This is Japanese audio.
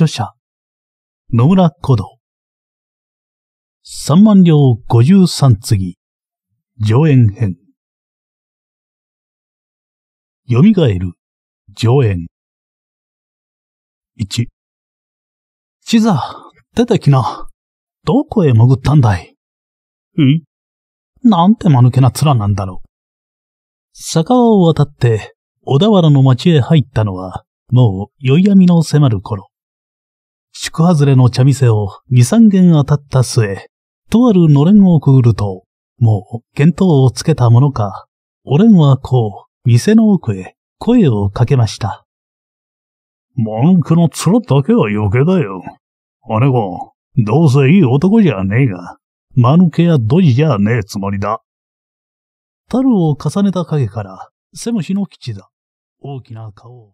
著者、野村古道。三万両五十三次、上演編。蘇る、上演。一。地ざ、出てきな。どこへ潜ったんだいんなんて間抜けな面なんだろう。坂を渡って、小田原の町へ入ったのは、もう宵闇の迫る頃。宿外れの茶店を二三軒当たった末、とあるのれんをくぐると、もう見当をつけたものか、おれんはこう、店の奥へ声をかけました。文句の面だけは余計だよ。姉れ子、どうせいい男じゃねえが、間抜けやドジじゃねえつもりだ。樽を重ねた影から、背も日の吉だ。大きな顔を。